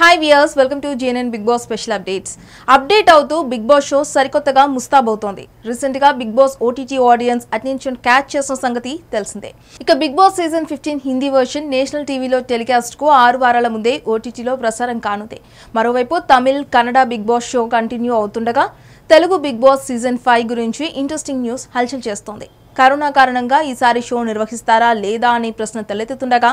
hi viewers welcome to GNN big boss special updates update అవుతూ big boss show సరికొత్తగా ముస్తాబ్ అవుతోంది రీసెంట్గా big boss OTT audience attention catch చేసిన సంగతి తెలిసిందే ఇక big boss season fifteen Hindi version national టీవీలో టెలికాస్ట్కు ఆరు వారాల ముందే ఓటీటీలో ప్రసారం కానుంది మరోవైపు Tamil Kannada big boss show continue అవుతుండగా Telugu big boss season five గురించి ఇంట్రెస్టింగ్ న్యూస్ హల్చల్ చేస్తోంది కరోనా కారణంగా ఈసారి షో నిర్వహిస్తారా లేదా అనే ప్రశ్న తలెత్తుతుండగా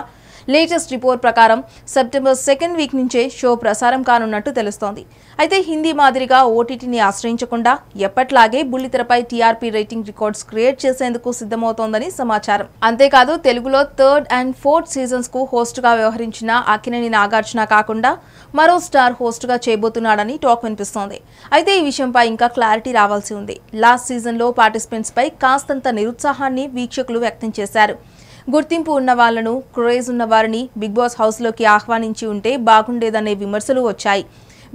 లేటెస్ట్ రిపోర్ట్ ప్రకారం సెప్టెంబర్ సెకండ్ వీక్ నుంచే షో ప్రసారం కానున్నట్టు తెలుస్తోంది అయితే హిందీ మాదిరిగా ఓటీటీని ఆశ్రయించకుండా ఎప్పట్లాగే బుల్లితెరపై టీఆర్పీ రేటింగ్ రికార్డ్స్ క్రియేట్ చేసేందుకు సిద్ధమవుతోందని సమాచారం అంతేకాదు తెలుగులో థర్డ్ అండ్ ఫోర్త్ సీజన్స్ కు హోస్ట్ గా వ్యవహరించిన అకినేని నాగార్జున కాకుండా మరో స్టార్ హోస్ట్ గా చేయబోతున్నాడని టాక్ వినిపిస్తోంది అయితే ఈ విషయంపై ఇంకా క్లారిటీ రావాల్సి ఉంది లాస్ట్ సీజన్లో పార్టిసిపెంట్స్పై కాస్తంత నిరుత్సాహాన్ని వీక్షకులు వ్యక్తం చేశారు గుర్తింపు ఉన్న వాళ్లను క్రేజ్ ఉన్న వారిని బిగ్ బాస్ హౌస్లోకి ఆహ్వానించి ఉంటే బాగుండేదనే విమర్శలు వచ్చాయి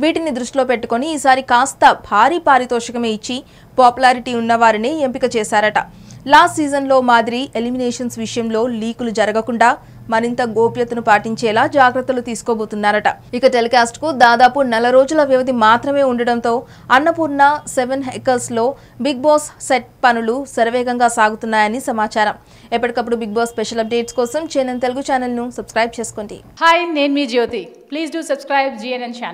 వీటిని దృష్టిలో పెట్టుకుని ఈసారి కాస్త భారీ పారితోషికమే ఇచ్చి పాపులారిటీ ఉన్నవారిని ఎంపిక చేశారట లాస్ట్ సీజన్లో మాదిరి ఎలిమినేషన్స్ విషయంలో లీకులు జరగకుండా మరింత గోప్యతను పాటించేలా జాగ్రత్తలు తీసుకోబోతున్నారట ఇక టెలికాస్ట్ కు దాదాపు నెల రోజుల వ్యవధి మాత్రమే ఉండడంతో అన్నపూర్ణ సెవెన్ హెకర్స్ లో బిగ్ బాస్ సెట్ పనులు శరవేగంగా సాగుతున్నాయని సమాచారం ఎప్పటికప్పుడు బిగ్ బాస్ స్పెషల్ అప్డేట్స్ కోసం ఛానల్ తెలుగు ఛానల్ ను సబ్స్క్రైబ్ చేసుకోండి హాయ్ నేను మీ Jyothi please do subscribe GNN channel